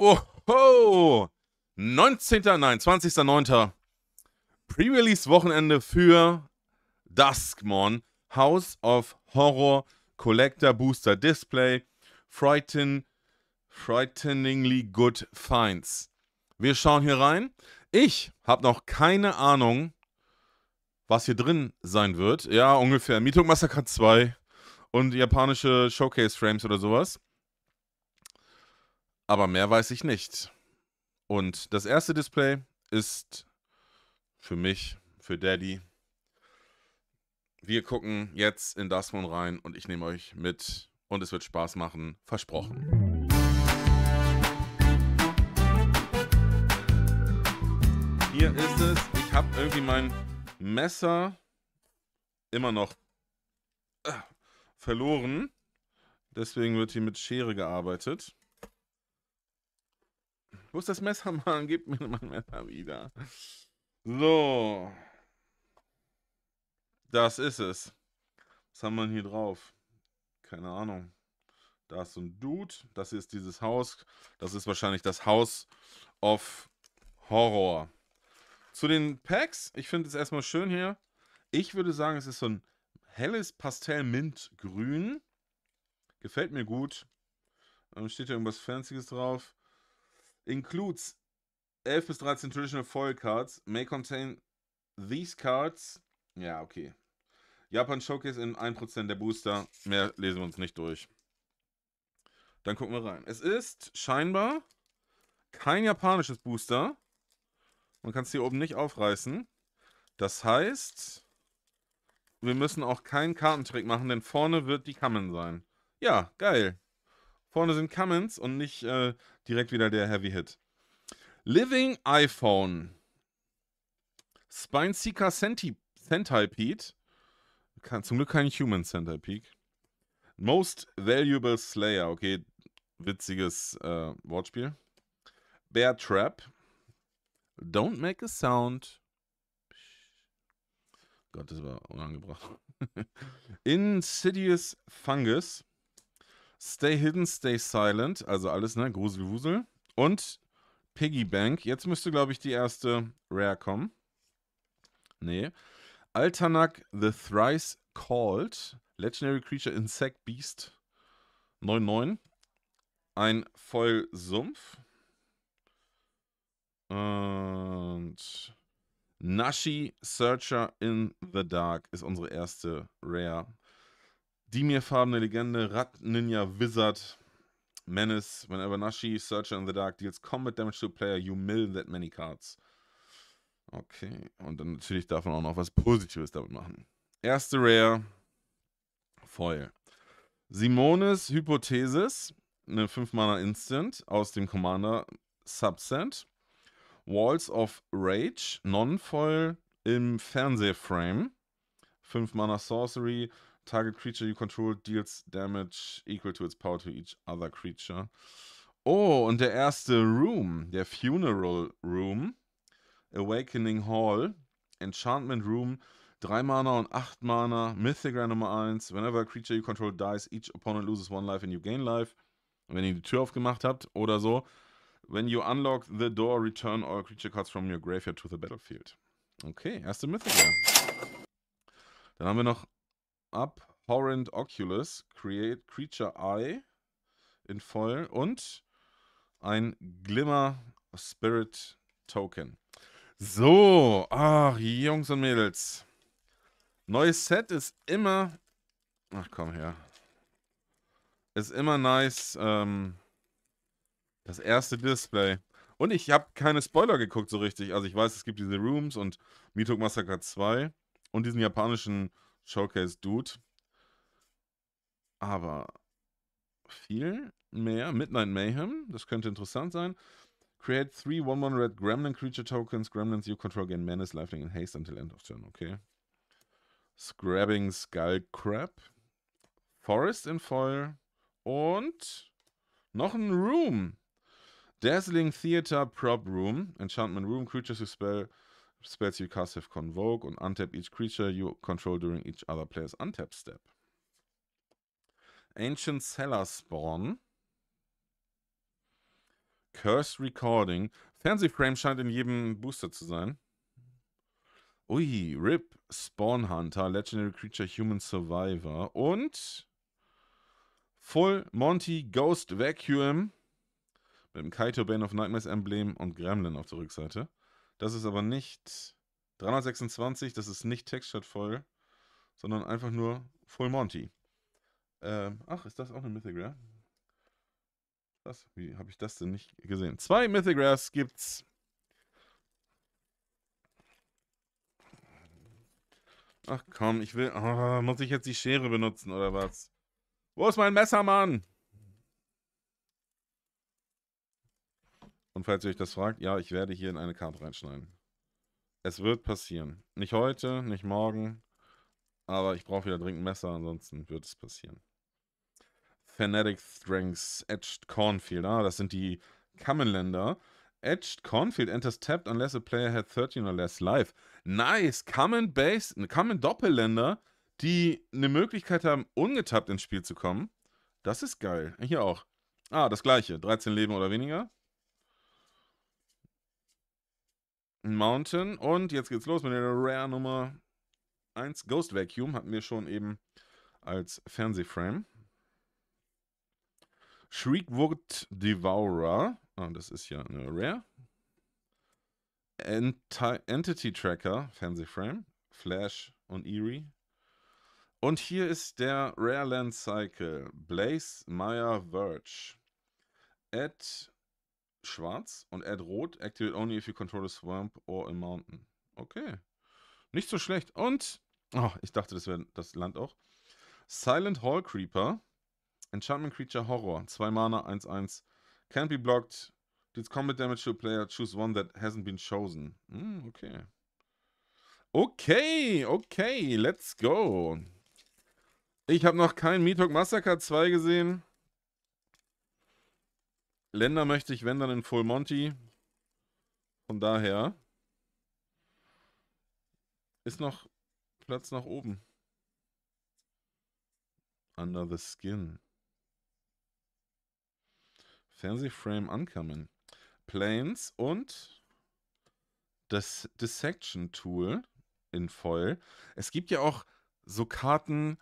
Oho! 19. Nein, 20.09. Pre-Release-Wochenende für Duskmon, House of Horror, Collector Booster Display, Frighten, Frighteningly Good Finds. Wir schauen hier rein. Ich habe noch keine Ahnung, was hier drin sein wird. Ja, ungefähr. Mietung Massacre 2 und japanische Showcase Frames oder sowas. Aber mehr weiß ich nicht. Und das erste Display ist für mich, für Daddy. Wir gucken jetzt in das Moon rein und ich nehme euch mit und es wird Spaß machen, versprochen. Hier ist es. Ich habe irgendwie mein Messer immer noch äh, verloren. Deswegen wird hier mit Schere gearbeitet. Wo ist das Messer, Mann? Gib mir mein Messer wieder. So. Das ist es. Was haben wir denn hier drauf? Keine Ahnung. Da ist so ein Dude. Das hier ist dieses Haus. Das ist wahrscheinlich das Haus of Horror. Zu den Packs. Ich finde es erstmal schön hier. Ich würde sagen, es ist so ein helles Pastell-Mint-Grün. Gefällt mir gut. Dann ähm, steht da irgendwas Fancyes drauf? Includes 11 bis 13 Traditional Foil Cards. May contain these cards. Ja, okay. Japan Showcase in 1% der Booster. Mehr lesen wir uns nicht durch. Dann gucken wir rein. Es ist scheinbar kein japanisches Booster. Man kann es hier oben nicht aufreißen. Das heißt, wir müssen auch keinen Kartentrick machen, denn vorne wird die Kamen sein. Ja, geil. Vorne sind Cummins und nicht äh, direkt wieder der Heavy Hit. Living iPhone. Spine Seeker Centi Centipede. Kann, zum Glück kein Human Centipede. Most Valuable Slayer. Okay, witziges äh, Wortspiel. Bear Trap. Don't make a sound. Gott, das war unangebracht. Insidious Fungus. Stay Hidden, Stay Silent, also alles, ne? Gruselwusel. Und Piggy Bank. Jetzt müsste, glaube ich, die erste Rare kommen. Nee. Altanak the Thrice Called. Legendary Creature Insect Beast 99. Ein Vollsumpf. Und Nashi Searcher in the Dark ist unsere erste Rare Dimir-farbene Legende, Rat Ninja Wizard, Menace, whenever Nashi, Searcher in the Dark deals combat damage to a player, you mill that many cards. Okay, und dann natürlich darf man auch noch was Positives damit machen. Erste Rare, Foil. Simones Hypothesis, eine 5-Mana Instant aus dem Commander Subset. Walls of Rage, Non-Foil im Fernsehframe. 5 Mana Sorcery, Target creature you control deals damage equal to its power to each other creature. Oh, und der erste Room, der Funeral Room, Awakening Hall, Enchantment Room, 3 Mana und 8 Mana, Mythic Nummer 1, whenever a creature you control dies, each opponent loses one life and you gain life. wenn ihr die Tür aufgemacht habt oder so, when you unlock the door, return all creature cards from your graveyard to the battlefield. Okay, erste Mythic. Dann haben wir noch Abhorrent Oculus, Create Creature Eye in voll und ein Glimmer Spirit Token. So, ach, Jungs und Mädels. Neues Set ist immer. Ach komm her. Ist immer nice. Ähm, das erste Display. Und ich habe keine Spoiler geguckt so richtig. Also ich weiß, es gibt diese Rooms und Mitok Massacre 2 und diesen japanischen Showcase-Dude. Aber viel mehr. Midnight Mayhem, das könnte interessant sein. Create 3 1-1 Red Gremlin Creature Tokens. Gremlins you control gain Menace, Lifelink and Haste until end of turn. Okay. Scrabbing Skull Crab. Forest in Foil. Und noch ein Room. Dazzling Theater Prop Room. Enchantment Room. Creatures you spell Spells you cast have Convoke und untap each creature you control during each other player's untap step. Ancient Cellar Spawn. Cursed Recording. Fernsehframe scheint in jedem Booster zu sein. Ui, RIP, Spawn Hunter, Legendary Creature, Human Survivor und Full Monty Ghost Vacuum mit dem Kaito Bane of Nightmares Emblem und Gremlin auf der Rückseite. Das ist aber nicht 326, das ist nicht Textured voll, sondern einfach nur Full Monty. Ähm, ach, ist das auch eine Mythic Rare? Was? Wie habe ich das denn nicht gesehen? Zwei Mythic Rares gibt's. Ach komm, ich will. Oh, muss ich jetzt die Schere benutzen oder was? Wo ist mein Messer, Mann? Und falls ihr euch das fragt, ja, ich werde hier in eine Karte reinschneiden. Es wird passieren. Nicht heute, nicht morgen, aber ich brauche wieder dringend ein Messer, ansonsten wird es passieren. Fanatic Strengths, Edged Cornfield. Ah, das sind die Kammenländer. Edged Cornfield enters tapped unless a player had 13 or less life. Nice! Common Base, Common Doppelländer, die eine Möglichkeit haben, ungetappt ins Spiel zu kommen. Das ist geil. Hier auch. Ah, das gleiche. 13 Leben oder weniger. Mountain. Und jetzt geht's los mit der Rare Nummer 1. Ghost Vacuum hatten wir schon eben als Fernsehframe. Shriekwood Devourer. Ah, das ist ja eine Rare. Enti Entity Tracker, Fernsehframe. Flash und Eerie. Und hier ist der Rare Land Cycle. Blaze Meyer Verge. Ed schwarz und add rot. Activate only if you control a swamp or a mountain. Okay. Nicht so schlecht. Und, oh, ich dachte, das wäre das Land auch. Silent Hall Creeper. Enchantment Creature Horror. 2 Mana, 1-1. Can't be blocked. Deals combat damage to a player. Choose one that hasn't been chosen. Mm, okay. Okay, okay, let's go. Ich habe noch kein Meat Hook Massacre 2 gesehen. Länder möchte ich, wenn dann in Full Monty. Von daher ist noch Platz nach oben. Under the Skin. Fernsehframe Uncommon. Planes und das Dissection Tool in Foil. Es gibt ja auch so Karten,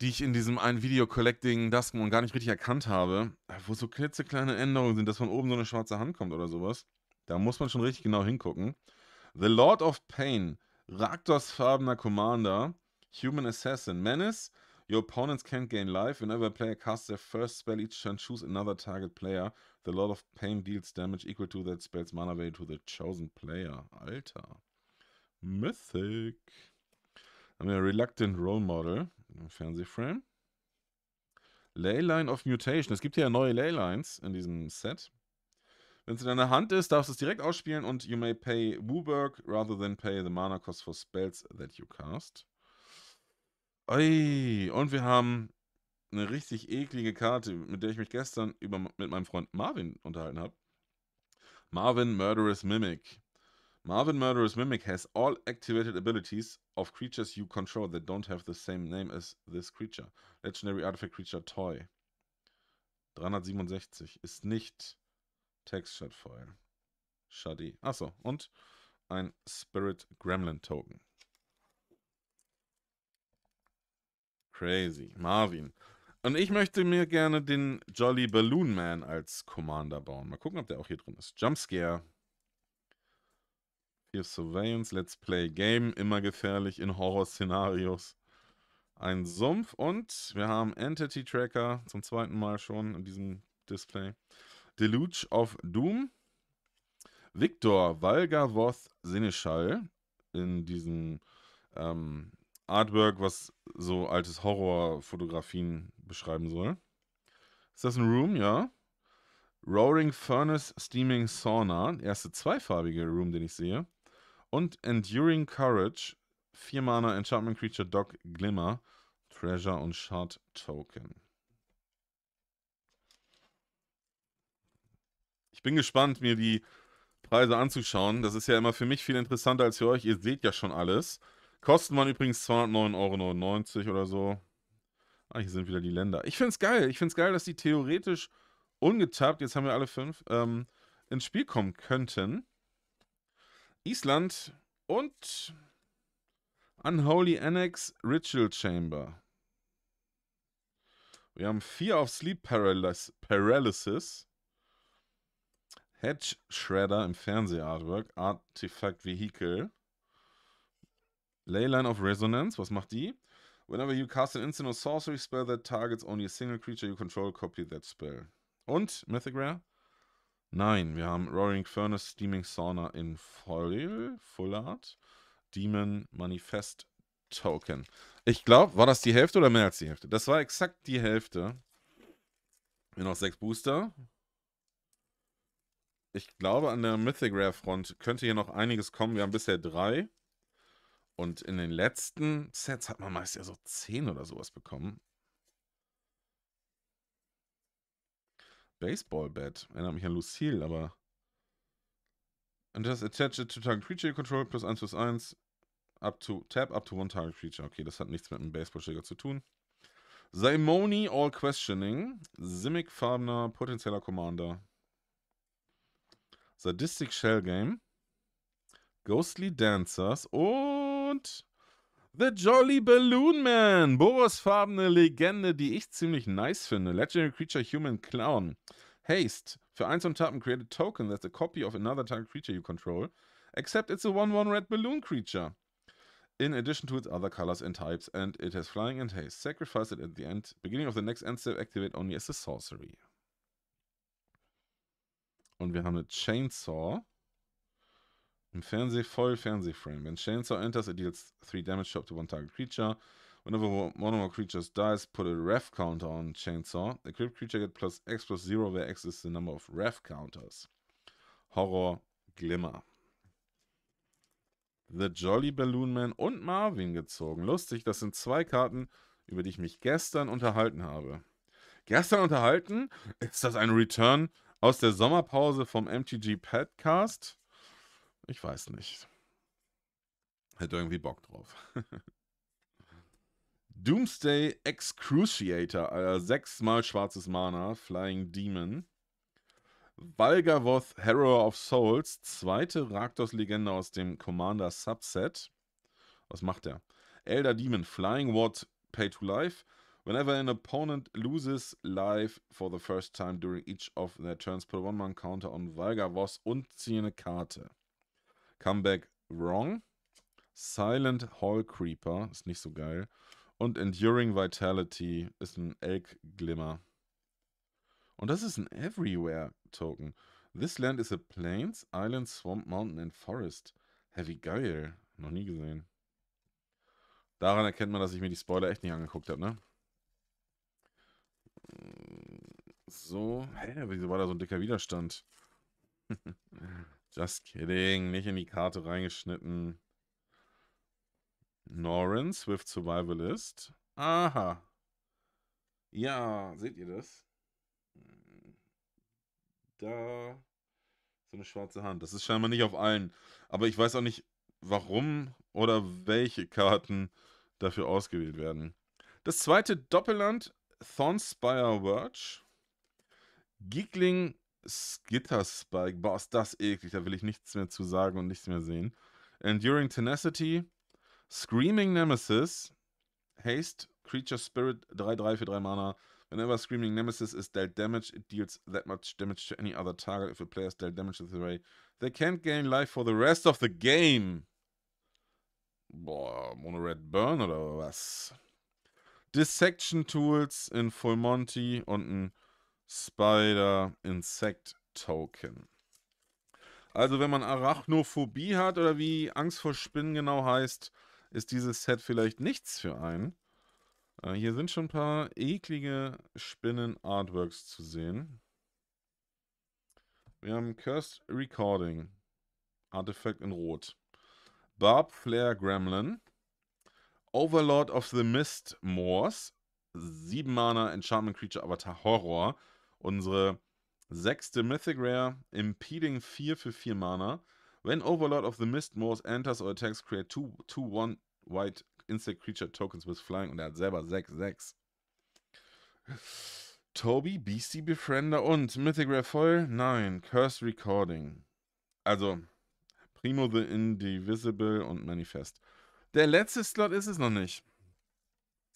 die ich in diesem einen Video Collecting Dusk Moon gar nicht richtig erkannt habe, äh, wo so klitzekleine Änderungen sind, dass von oben so eine schwarze Hand kommt oder sowas. Da muss man schon richtig genau hingucken. The Lord of Pain, Raktors farbener Commander, Human Assassin, Menace. Your opponents can't gain life. Whenever a player casts their first spell each turn, choose another target player. The Lord of Pain deals damage equal to that spell's mana value to the chosen player. Alter. Mythic. Dann haben wir Reluctant Role Model. Fernsehframe. Leyline of Mutation. Es gibt ja neue Leylines in diesem Set. Wenn es in deiner Hand ist, darfst du es direkt ausspielen und you may pay Wooburg rather than pay the mana cost for spells that you cast. Oi, und wir haben eine richtig eklige Karte, mit der ich mich gestern über, mit meinem Freund Marvin unterhalten habe. Marvin Murderous Mimic. Marvin Murderous Mimic has all activated abilities of creatures you control that don't have the same name as this creature. Legendary Artifact Creature Toy. 367 ist nicht Textured Foil. Shadi. Achso, und ein Spirit Gremlin Token. Crazy. Marvin. Und ich möchte mir gerne den Jolly Balloon Man als Commander bauen. Mal gucken, ob der auch hier drin ist. Jumpscare. Fear Surveillance, Let's Play Game, immer gefährlich in Horrorszenarios. Ein Sumpf und wir haben Entity Tracker zum zweiten Mal schon in diesem Display. Deluge of Doom. Victor Valgavoth Seneschall in diesem ähm, Artwork, was so altes Horrorfotografien beschreiben soll. Ist das ein Room? Ja. Roaring Furnace Steaming Sauna. Erste zweifarbige Room, den ich sehe. Und Enduring Courage, 4 Mana Enchantment Creature Dog Glimmer, Treasure und Shard Token. Ich bin gespannt, mir die Preise anzuschauen. Das ist ja immer für mich viel interessanter als für euch. Ihr seht ja schon alles. Kosten waren übrigens 209,99 Euro oder so. Ah, hier sind wieder die Länder. Ich find's geil. Ich find's geil, dass die theoretisch ungetappt, jetzt haben wir alle fünf, ähm, ins Spiel kommen könnten. Island und Unholy Annex Ritual Chamber. Wir haben Fear of Sleep Paralysis, Paralysis Hedge Shredder im Fernsehartwork. Artifact Vehicle, Leyline of Resonance, was macht die? Whenever you cast an instant or sorcery spell that targets only a single creature you control, copy that spell. Und, Mythic Rare, Nein, wir haben Roaring Furnace, Steaming Sauna in Foil, Full Art, Demon Manifest Token. Ich glaube, war das die Hälfte oder mehr als die Hälfte? Das war exakt die Hälfte. Wir noch sechs Booster. Ich glaube, an der Mythic Rare Front könnte hier noch einiges kommen. Wir haben bisher drei. Und in den letzten Sets hat man meist ja so zehn oder sowas bekommen. Baseball-Bat. Erinnert mich an Lucille, aber. Und das attached to target creature control plus 1 plus 1. Up to tap up to one target creature. Okay, das hat nichts mit einem Baseballschläger zu tun. Simoni All Questioning. Simic Farbener, potenzieller Commander. Sadistic Shell Game. Ghostly Dancers und The Jolly Balloon Man, borosfarbene Legende, die ich ziemlich nice finde. Legendary Creature Human Clown. Haste. Für eins und Tappen create a token that's a copy of another target creature you control, except it's a 1-1 red balloon creature. In addition to its other colors and types, and it has flying and haste. Sacrifice it at the end. Beginning of the next end step, activate only as a sorcery. Und wir haben eine Chainsaw. Im Fernseh voll Fernsehframe. When Chainsaw enters, it deals 3 damage up to one target creature. Whenever one or more creatures dies, put a ref counter on Chainsaw. Equipped creature gets plus X plus 0, where X is the number of ref counters. Horror Glimmer. The Jolly Balloon Man und Marvin gezogen. Lustig, das sind zwei Karten, über die ich mich gestern unterhalten habe. Gestern unterhalten? Ist das ein Return aus der Sommerpause vom MTG Podcast? Ich weiß nicht. Hätte irgendwie Bock drauf. Doomsday Excruciator, Alter. Äh, sechsmal schwarzes Mana, Flying Demon. Valgavoth Harrower of Souls, zweite Raktos-Legende aus dem Commander-Subset. Was macht er? Elder Demon, Flying Ward, Pay to Life. Whenever an opponent loses life for the first time during each of their turns, put one man counter on Valgavoth und ziehe eine Karte. Comeback Wrong. Silent Hall Creeper ist nicht so geil. Und Enduring Vitality ist ein Elk Glimmer. Und das ist ein Everywhere Token. This land is a plains, island, swamp, mountain and forest. Heavy geil. Noch nie gesehen. Daran erkennt man, dass ich mir die Spoiler echt nicht angeguckt habe, ne? So. Hä, wieso war da so ein dicker Widerstand? Just kidding. Nicht in die Karte reingeschnitten. Norin, Swift Survivalist. Aha. Ja, seht ihr das? Da. So eine schwarze Hand. Das ist scheinbar nicht auf allen. Aber ich weiß auch nicht, warum oder welche Karten dafür ausgewählt werden. Das zweite Doppelland, Thornspire Watch. Geekling Skitter Spike. Boah, ist das eklig. Da will ich nichts mehr zu sagen und nichts mehr sehen. Enduring Tenacity. Screaming Nemesis. Haste. Creature Spirit. 3-3 für 3 Mana. Whenever Screaming Nemesis is dealt damage, it deals that much damage to any other target. If a player is dealt damage to the array, they can't gain life for the rest of the game. Boah, Mono Red Burn oder was? Dissection Tools in Full Monty und ein Spider Insect Token. Also wenn man Arachnophobie hat oder wie Angst vor Spinnen genau heißt, ist dieses Set vielleicht nichts für einen. Äh, hier sind schon ein paar eklige Spinnen-Artworks zu sehen. Wir haben Cursed Recording, Artefakt in Rot. Barb Flare Gremlin, Overlord of the Mist Moors, 7 Mana Enchantment Creature Avatar Horror, Unsere sechste Mythic Rare, Impeding 4 für 4 Mana. When Overlord of the Mist Morse enters or attacks, create 2-1 White Insect Creature Tokens with Flying. Und er hat selber 6-6. Toby, Beastie Befriender und Mythic Rare voll? Nein, Cursed Recording. Also, Primo the Indivisible und Manifest. Der letzte Slot ist es noch nicht.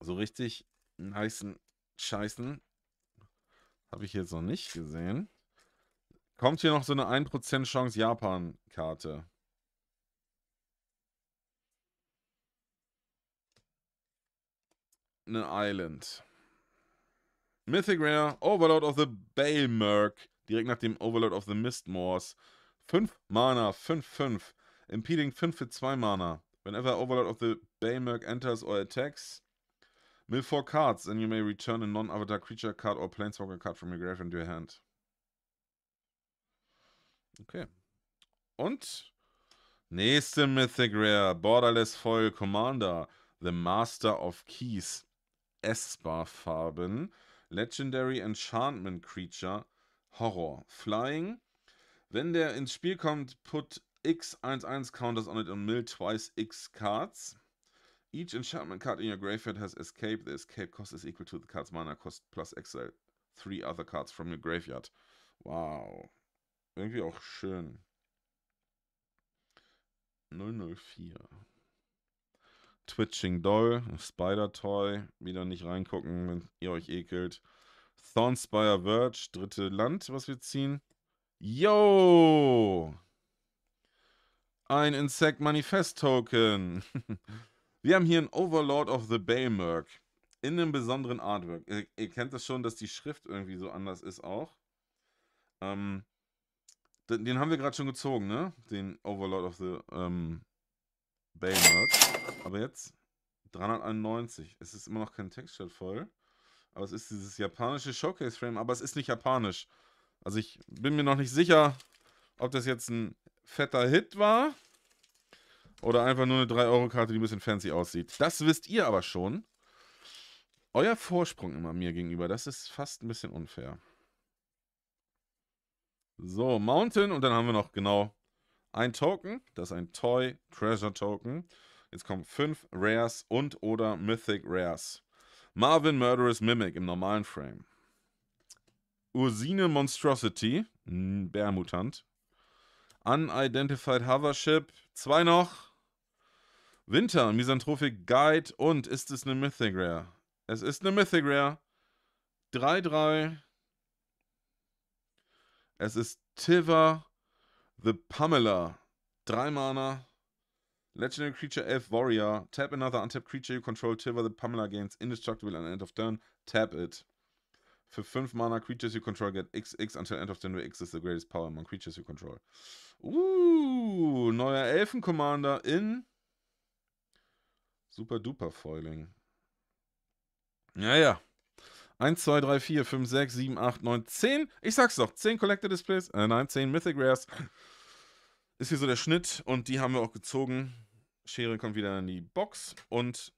So richtig heißen Scheißen habe ich jetzt noch nicht gesehen. Kommt hier noch so eine 1% Chance Japan-Karte? Eine Island. Mythic Rare, Overlord of the Balemerk. Direkt nach dem Overlord of the Mistmoors. 5 Mana, 5, 5. Impeding 5 für 2 Mana. Whenever Overlord of the Balemerk enters or attacks, Mill four cards, and you may return a non-avatar creature card or planeswalker card from your grave into your hand. Okay. Und nächste Mythic Rare, Borderless Foil Commander, The Master of Keys, Esper-Farben, Legendary Enchantment Creature, Horror, Flying. Wenn der ins Spiel kommt, put X11 Counters on it and mill twice X Cards. Each enchantment card in your graveyard has escape. The escape cost is equal to the card's mana cost plus exile. Three other cards from your graveyard. Wow. Irgendwie auch schön. 004. Twitching Doll, Spider Toy, wieder nicht reingucken, wenn ihr euch ekelt. Thornspire Verge, dritte Land, was wir ziehen. Yo! Ein Insect Manifest Token. Wir haben hier einen Overlord of the Baymerk in einem besonderen Artwork. Ihr, ihr, kennt das schon, dass die Schrift irgendwie so anders ist auch. Ähm, den, den, haben wir gerade schon gezogen, ne? Den Overlord of the ähm, Baymerk. Aber jetzt 391. Es ist immer noch kein Textstart voll. Aber es ist dieses japanische Showcase-Frame, aber es ist nicht japanisch. Also ich bin mir noch nicht sicher, ob das jetzt ein fetter Hit war oder einfach nur eine 3-Euro-Karte, die ein bisschen fancy aussieht. Das wisst ihr aber schon. Euer Vorsprung immer mir gegenüber, das ist fast ein bisschen unfair. So, Mountain und dann haben wir noch genau ein Token. Das ist ein Toy Treasure Token. Jetzt kommen fünf Rares und oder Mythic Rares. Marvin Murderous Mimic im normalen Frame. Ursine Monstrosity, Bärmutant. Unidentified Hovership. Zwei noch. Winter, Misanthropic Guide und ist es eine Mythic Rare? Es ist eine Mythic Rare. 3-3. Es ist Tiva the Pamela. 3 Mana. Legendary Creature, Elf Warrior. Tap another untapped creature you control. Tiva the Pamela gains indestructible and end of turn. Tap it. Für 5 Mana Creatures you control get XX until end of the new X is the greatest power among creatures you control. Uh, neuer Elfen-Commander in Super Duper Foiling. Ja, ja. 1, 2, 3, 4, 5, 6, 7, 8, 9, 10. Ich sag's doch. 10 Collector Displays. Äh, nein, 10 Mythic Rares. Ist hier so der Schnitt und die haben wir auch gezogen. Schere kommt wieder in die Box und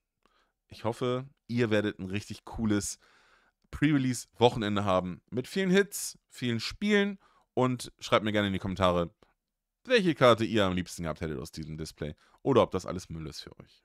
ich hoffe, ihr werdet ein richtig cooles Pre-Release-Wochenende haben mit vielen Hits, vielen Spielen und schreibt mir gerne in die Kommentare, welche Karte ihr am liebsten gehabt hättet aus diesem Display oder ob das alles Müll ist für euch.